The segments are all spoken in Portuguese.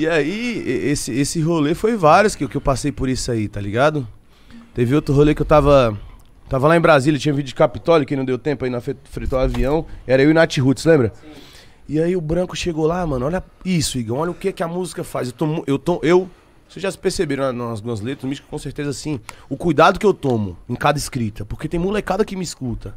E aí, esse, esse rolê foi vários que, que eu passei por isso aí, tá ligado? Teve outro rolê que eu tava. Tava lá em Brasília, tinha vídeo de Capitólio, que não deu tempo, aí na fritou o avião. Era eu e Nath Roots, lembra? Sim. E aí o branco chegou lá, mano, olha isso, Igão, olha o que que a música faz. Eu tomo, eu tomo, eu. Vocês já perceberam nas minhas letras, místico, com certeza sim, o cuidado que eu tomo em cada escrita, porque tem molecada que me escuta.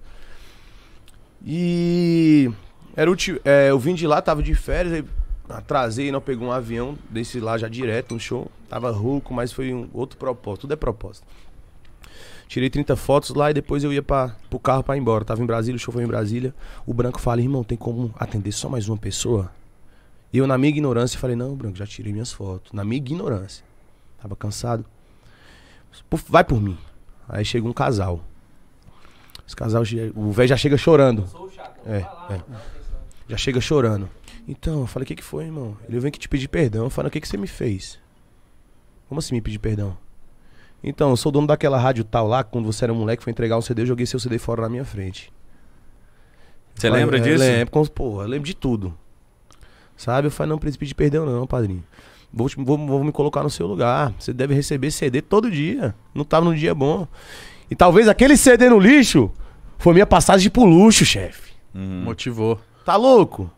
E. Era o, é, eu vim de lá, tava de férias, aí atrasei, não peguei um avião, desse lá já direto, um show. Tava rouco, mas foi um outro propósito. Tudo é propósito. Tirei 30 fotos lá e depois eu ia pra, pro carro pra ir embora. Tava em Brasília, o show foi em Brasília. O Branco fala, irmão, tem como atender só mais uma pessoa? E eu, na minha ignorância, falei, não, Branco, já tirei minhas fotos. Na minha ignorância. Tava cansado. Vai por mim. Aí chega um casal. Esse casal, o velho já chega chorando. Eu sou o chato, é, é. Já chega chorando. Então, eu falei, o que, que foi, irmão? Ele vem aqui te pedir perdão. Eu falei, o que, que você me fez? Como assim me pedir perdão? Então, eu sou dono daquela rádio tal lá, quando você era moleque, foi entregar um CD, eu joguei seu CD fora na minha frente. Você falei, lembra é, disso? Lembro, lembro de tudo. Sabe? Eu falei, não preciso pedir perdão, não, padrinho. Vou, vou, vou me colocar no seu lugar. Você deve receber CD todo dia. Não tava tá num dia bom. E talvez aquele CD no lixo foi minha passagem pro luxo, chefe. Uhum. Motivou. Tá louco?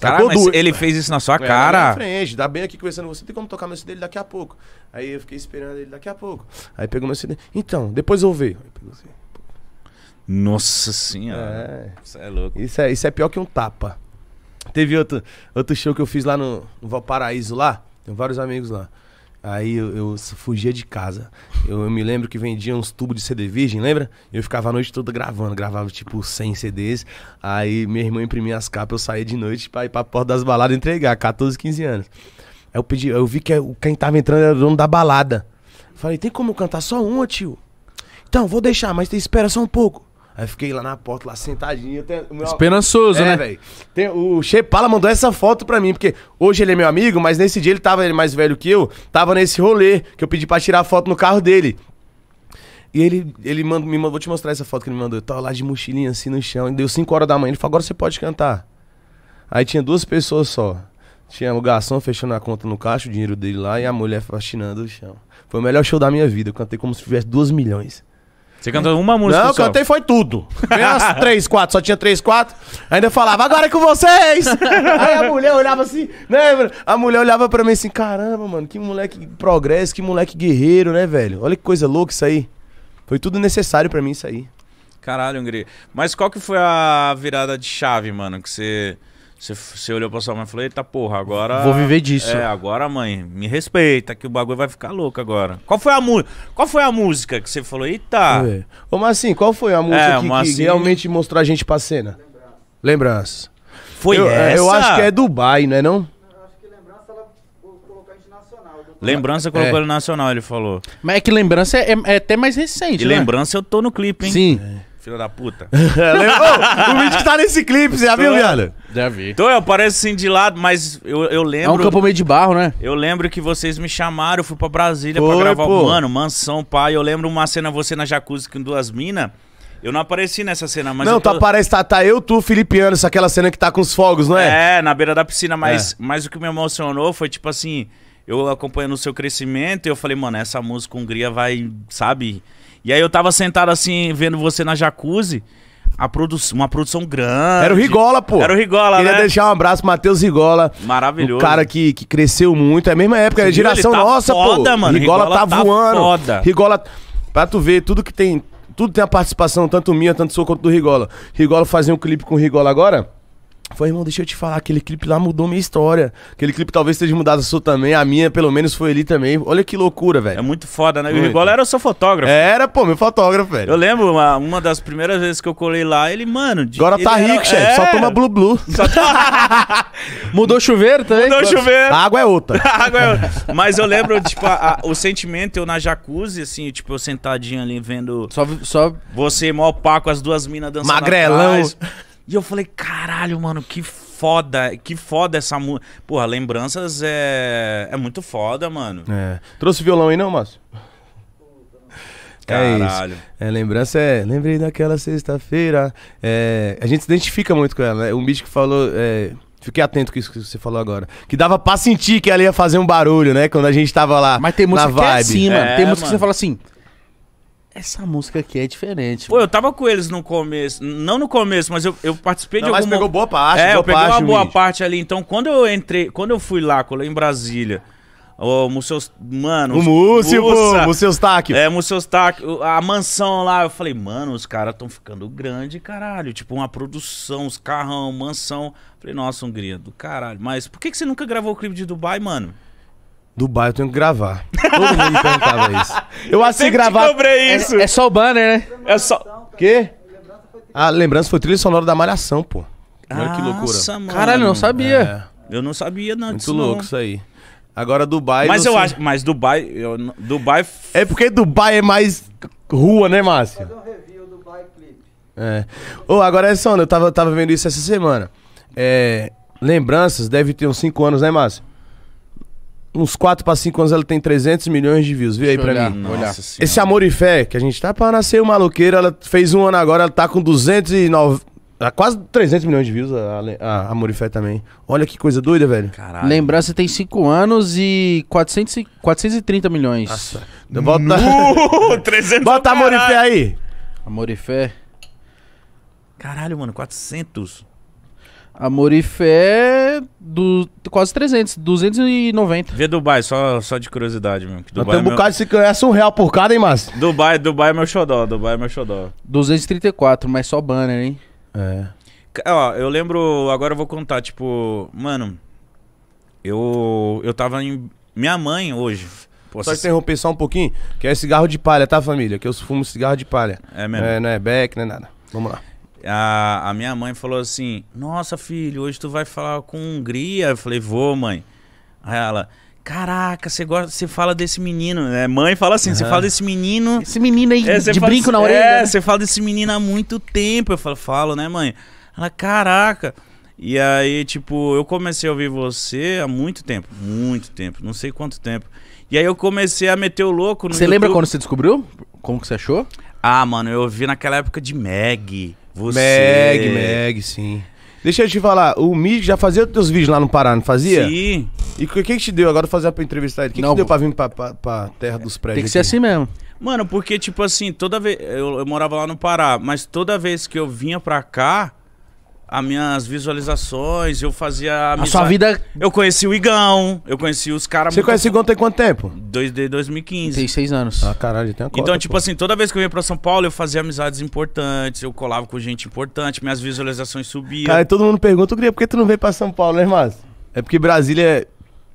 Tá cara, mas ele fez isso na sua cara. Na frente, dá bem aqui conversando com você, tem como tocar meu CD daqui a pouco. Aí eu fiquei esperando ele daqui a pouco. Aí pegou meu CD. Então, depois eu vejo. Nossa senhora. É. Isso é louco. Isso é, isso é pior que um tapa. Teve outro, outro show que eu fiz lá no, no Valparaíso lá. Tem vários amigos lá. Aí eu, eu, fugia de casa. Eu, eu, me lembro que vendia uns tubos de CD virgem, lembra? Eu ficava a noite toda gravando, gravava tipo 100 CDs. Aí minha irmã imprimia as capas, eu saía de noite pra ir pra porta das baladas entregar, 14, 15 anos. Aí eu pedi, eu vi que é, quem tava entrando era o dono da balada. Falei, tem como cantar só uma, tio? Então, vou deixar, mas espera só um pouco. Aí fiquei lá na porta, lá sentadinho. Até, meu... Esperançoso, é, né? velho. Tem... O Chepala mandou essa foto pra mim, porque hoje ele é meu amigo, mas nesse dia ele tava ele é mais velho que eu, tava nesse rolê que eu pedi pra tirar a foto no carro dele. E ele, ele me mandou, vou te mostrar essa foto que ele me mandou. Eu tava lá de mochilinha assim no chão, deu 5 horas da manhã. Ele falou, agora você pode cantar. Aí tinha duas pessoas só. Tinha o garçom fechando a conta no caixa, o dinheiro dele lá, e a mulher fascinando o chão. Foi o melhor show da minha vida. Eu cantei como se tivesse 2 milhões. Você cantou uma música Não, eu só. cantei foi tudo. Veio umas três, quatro, só tinha três, quatro. Ainda eu falava, agora é com vocês! Aí a mulher olhava assim, né? A mulher olhava pra mim assim, caramba, mano, que moleque progresso, que moleque guerreiro, né, velho? Olha que coisa louca isso aí. Foi tudo necessário pra mim isso aí. Caralho, Hungria. Mas qual que foi a virada de chave, mano, que você... Você, você olhou pra sua mãe e falou: Eita porra, agora. Vou viver disso. É, agora, mãe, me respeita, que o bagulho vai ficar louco agora. Qual foi a, qual foi a música que você falou? Eita! É. Ô, Marcinho, qual foi a música é, que, Marcinho... que, realmente mostrou a gente pra cena? Lembrança. Foi eu, é, essa? Eu acho que é Dubai, não é não? Lembrança colocou é. ele nacional, ele falou. Mas é que lembrança é, é até mais recente, e né? lembrança eu tô no clipe, hein? Sim. É. Filha da puta. Ô, o vídeo que tá nesse clipe, você já viu, viado? Já vi. Então eu pareço assim de lado, mas eu, eu lembro. É um campo meio de barro, né? Eu lembro que vocês me chamaram, eu fui pra Brasília Foi, pra gravar. o Mano, mansão, pai. Eu lembro uma cena, você na jacuzzi com duas minas. Eu não apareci nessa cena, mas. Não, tu tá, tô... aparece, tá, tá eu, tu, Filipiano, isso aquela cena que tá com os fogos, não é? É, na beira da piscina, mas, é. mas o que me emocionou foi tipo assim, eu acompanhando o seu crescimento e eu falei, mano, essa música Hungria vai, sabe? E aí eu tava sentado assim, vendo você na jacuzzi. A produ uma produção grande. Era o Rigola, pô. Era o Rigola, Queria né? deixar um abraço pro Matheus Rigola. Maravilhoso. Um cara que, que cresceu muito. É a mesma época, é geração tá nossa, foda, pô. Mano. Rigola, Rigola tá, tá voando. Foda. Rigola. Pra tu ver, tudo que tem. Tudo tem a participação, tanto minha, tanto sua quanto do Rigola. Rigola fazer um clipe com o Rigola agora. Foi, irmão, deixa eu te falar, aquele clipe lá mudou minha história. Aquele clipe talvez esteja mudado a sua também, a minha pelo menos foi ali também. Olha que loucura, velho. É muito foda, né? Muito. O Rigola era o seu fotógrafo. Era, pô, meu fotógrafo, velho. Eu lembro, uma, uma das primeiras vezes que eu colei lá, ele, mano... De, Agora ele tá rico, era... chefe, é... só toma Blue Blue. Só tá... Mudou chuveiro também? Mudou claro. chuveiro. A água é outra. a água é outra. Mas eu lembro, tipo, a, a, o sentimento, eu na jacuzzi, assim, tipo, eu sentadinho ali vendo... Só... só... Você, mó opaco, as duas minas dançando Magrelão. Atrás. E eu falei, caralho, mano, que foda, que foda essa música. Porra, Lembranças é, é muito foda, mano. É. Trouxe violão aí não, Márcio? Caralho. É, isso. é lembrança é. Lembrei daquela sexta-feira. É, a gente se identifica muito com ela. Né? Um bicho que falou. É, fiquei atento com isso que você falou agora. Que dava pra sentir que ela ia fazer um barulho, né? Quando a gente tava lá. Mas tem música na vibe. que é assim, mano. tem é, música mano. que você fala assim essa música aqui é diferente. Pô, mano. eu tava com eles no começo. Não no começo, mas eu, eu participei não, de mas alguma... Mas pegou boa parte. É, boa eu peguei parte, uma boa parte ali. Então, quando eu entrei, quando eu fui lá, colei em Brasília... Ô, Museus. Mano. O Múcio, pô. Museus Tac. É, Museus Tac. A mansão lá. Eu falei, mano, os caras estão ficando grande, caralho. Tipo, uma produção, os carrão, mansão. Eu falei, nossa, Hungria, do caralho. Mas por que, que você nunca gravou o clipe de Dubai, mano? Dubai eu tenho que gravar. Todo mundo me perguntava isso. Eu assim que gravar. Cobrei é isso. É, é, só o banner, né? É só. Quê? A lembrança foi trilha sonora da Malhação, pô. Olha que loucura. Mano. Caralho, não sabia. É. Eu não sabia, não. Muito louco não. isso aí. Agora Dubai. Mas eu sei. acho. Mas Dubai. Eu, Dubai. É porque Dubai é mais rua, né, Márcio? É. Ô, oh, agora é só, eu tava, tava vendo isso essa semana. É, lembranças deve ter uns 5 anos, né, Márcio? uns 4 para 5 anos ela tem 300 milhões de views. Vê aí pra mim. Nossa Esse senhora. Amor e Fé, que a gente tá pra nascer maluqueira, ela fez um ano agora, ela tá com 209. Ah, quase 300 milhões de views, a, a Amor e Fé também. Olha que coisa doida, velho. Caralho. Lembrança tem 5 anos e 400, 430 milhões. Nossa. Então bota. Uh, 300 Bota Amor e Fé aí. Amor e Fé. Caralho, mano, 400. Amor e Fé, do, quase 300, 290. Vê Dubai, só, só de curiosidade, meu. Que Dubai Nós temos é um bocado de 50, é um real por cada, hein, Márcio? Dubai, Dubai é meu xodó, Dubai é meu xodó. 234, mas só banner, hein? É. Ó, eu lembro, agora eu vou contar, tipo, mano, eu, eu tava em... Minha mãe hoje... Pô, só interromper só um pouquinho, que é cigarro de palha, tá, família? Que eu fumo cigarro de palha. É mesmo? É, não é beck, não é nada. Vamos lá a, a minha mãe falou assim: Nossa, filho, hoje tu vai falar com Hungria. Eu falei: Vou, mãe. Aí ela. Caraca, você gosta, você fala desse menino, né? Mãe fala assim, você uhum. fala desse menino. Esse menino aí é, de fala, brinco na orelha. É, né? você né? fala desse menino há muito tempo. Eu falo, falo, né, mãe? Ela, caraca. E aí, tipo, eu comecei a ouvir você há muito tempo, muito tempo, não sei quanto tempo. E aí eu comecei a meter o louco no Você YouTube. lembra quando você descobriu? Como que você achou? Ah, mano, eu ouvi naquela época de Meg. Você... Meg, Meg, sim. Deixa eu te falar, o Mig já fazia os teus vídeos lá no Pará, não fazia? Sim. E o que, que te deu agora fazer pra entrevistar ele? O que, não, que te deu pra vir pra, pra, pra terra dos prédios? Tem que ser aqui? assim mesmo. Mano, porque, tipo assim, toda vez. Eu, eu morava lá no Pará, mas toda vez que eu vinha pra cá, as minhas visualizações, eu fazia. Amizade. A sua vida. Eu conheci o Igão, eu conheci os caras. Você conhece o Igão tem quanto tempo? Desde 2015. Tem seis anos. Ah, caralho, tem uma então, cota, Então, tipo pô. assim, toda vez que eu ia pra São Paulo, eu fazia amizades importantes, eu colava com gente importante, minhas visualizações subiam. Cara, todo mundo pergunta, Gria, por que tu não veio pra São Paulo, né, irmão? É porque Brasília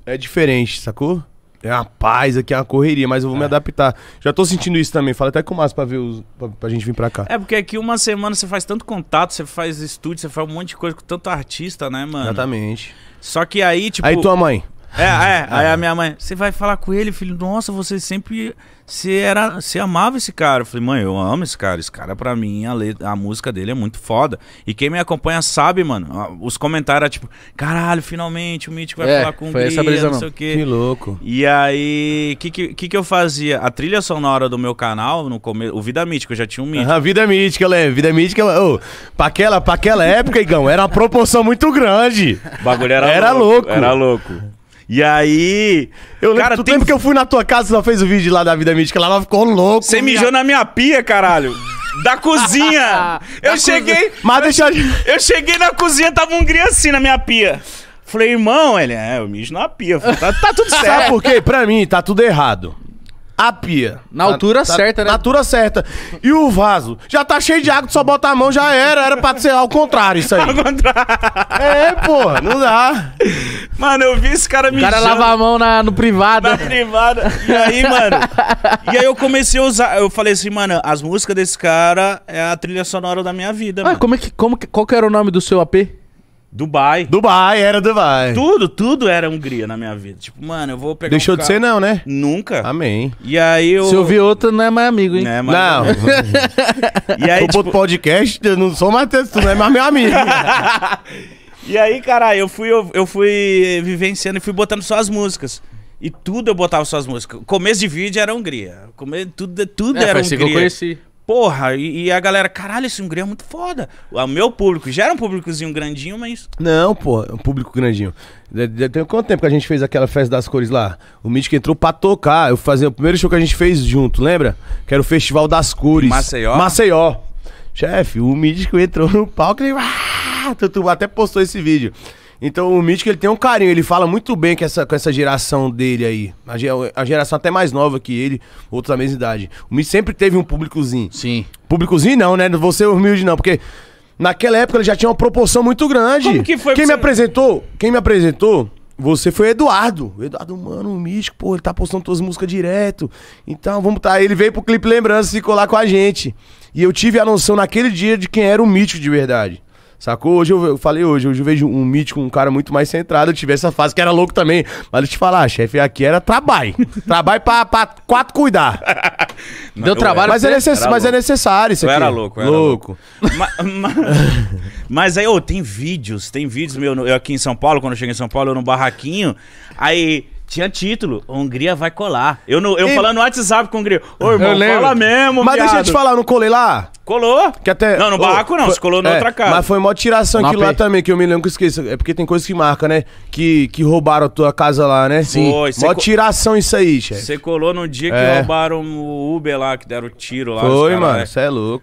é, é diferente, sacou? É uma paz aqui, é uma correria, mas eu vou é. me adaptar. Já tô sentindo isso também. Fala até com o Márcio pra ver os, pra, pra, gente vir pra cá. É, porque aqui uma semana você faz tanto contato, você faz estúdio, você faz um monte de coisa com tanto artista, né, mano? Exatamente. Só que aí, tipo. Aí tua mãe. É, é, é. Aí a minha mãe, você vai falar com ele, filho? Nossa, você sempre. Você, era, você amava esse cara. Eu falei, mãe, eu amo esse cara. Esse cara, pra mim, a, a música dele é muito foda. E quem me acompanha sabe, mano. Os comentários, tipo, caralho, finalmente o Mítico vai é, falar com o Guia, essa brisa, não sei o quê. Que louco. E aí, o que, que, que, eu fazia? A trilha sonora do meu canal, no começo, o Vida Mítico, eu já tinha um Mítico. A ah, Vida Mítica, eu lembro. Vida Mítica, oh, pra, aquela, pra aquela época, Igão, era uma proporção muito grande. O bagulho era, era louco, louco. Era louco. E aí. Eu lembro, cara, tu tem... que eu fui na tua casa, só fez o vídeo lá da vida mística, lá ela ficou louco. Você mijou na minha pia, caralho. Da cozinha! eu da cheguei. Cozinha. Mas deixa eu... eu cheguei na cozinha, tava um assim na minha pia. Falei, irmão, ele, é, eu mijo na pia. Falei, tá, tá, tudo certo. Sabe por quê? Pra mim, tá tudo errado a pia. Na altura tá- certa, né? Na altura certa. E o vaso? Já tá cheio de água, tu só bota a mão, já era. Era pra ser ao contrário isso aí. Ao contrário. É, porra, não dá. Mano, eu vi esse cara me O cara lava a mão na, no privado. Na privada. E aí, mano... e aí eu comecei a usar... Eu falei assim, mano, as músicas desse cara é a trilha sonora da minha vida, ah, mano. Como é que, como, qual que era o nome do seu AP? Dubai. Dubai, era Dubai. Tudo, tudo era Hungria na minha vida. Tipo, mano, eu vou pegar. Deixou um de ser, não, né? Nunca. Amém. E aí eu. Se eu vi outro, não é mais amigo, hein? Não. É mais não. e aí. Eu tipo... podcast, eu não sou mais texto, não é mais meu amigo. e aí, cara, eu fui, eu, eu fui vivenciando e fui botando só as músicas. E tudo eu botava suas músicas. Começo de vídeo era Hungria. Come... Tudo, tudo é, era Hungria. Assim que eu conheci. Porra, e, e, a galera, caralho, esse Hungria é muito foda. O meu público, já era um públicozinho grandinho, mas. Não, pô, um público grandinho. Tem quanto tempo que a gente fez aquela festa das cores lá? O Mítico entrou pra tocar. Eu fazia o primeiro show que a gente fez junto, lembra? Que era o Festival das Cores. Maceió. Maceió. Chefe, o Mítico entrou no palco e. Ah, tu até postou esse vídeo. Então o Mítico ele tem um carinho, ele fala muito bem com essa, com essa geração dele aí. A, a geração até mais nova que ele, outros da mesma idade. O Mítico sempre teve um públicozinho. Sim. Públicozinho não, né? Não vou ser é humilde não, porque naquela época ele já tinha uma proporção muito grande. Como que foi? Quem me apresentou, quem me apresentou, você foi o Eduardo. O Eduardo, mano, o Mítico, pô, ele tá postando as músicas direto. Então vamos tá. Ele veio pro clipe Lembrança e ficou lá com a gente. E eu tive a noção naquele dia de quem era o Mítico de verdade. Sacou? Hoje eu, eu, falei hoje, hoje eu vejo um mítico, um cara muito mais centrado. Eu tive essa fase que era louco também. Mas deixa eu te falar, chefe, aqui era trabalho. trabalho pra, pra quatro cuidar. Não, Deu trabalho, mas, é, necess... mas é necessário isso eu Era louco, eu louco. era louco. mas, mas, aí, ô, tem vídeos, tem vídeos meu. Eu aqui em São Paulo, quando eu cheguei em São Paulo, eu no barraquinho. Aí tinha título, Hungria vai colar. Eu, no, eu e... falando no WhatsApp com o Hungria. Ô, irmão, fala mesmo, Mas viado. deixa eu te falar, não colei lá? Colou. Que até... Não, no barraco não, foi... colou na é, outra casa. Mas foi mó tiração no aquilo lá também, que eu me lembro que esqueci. É porque tem coisa que marca, né? Que, que roubaram a tua casa lá, né? Sim. Foi, mó tiração isso aí, chefe. Você colou no dia é. que roubaram o Uber lá, que deram tiro lá. Foi, mano, você né? é louco.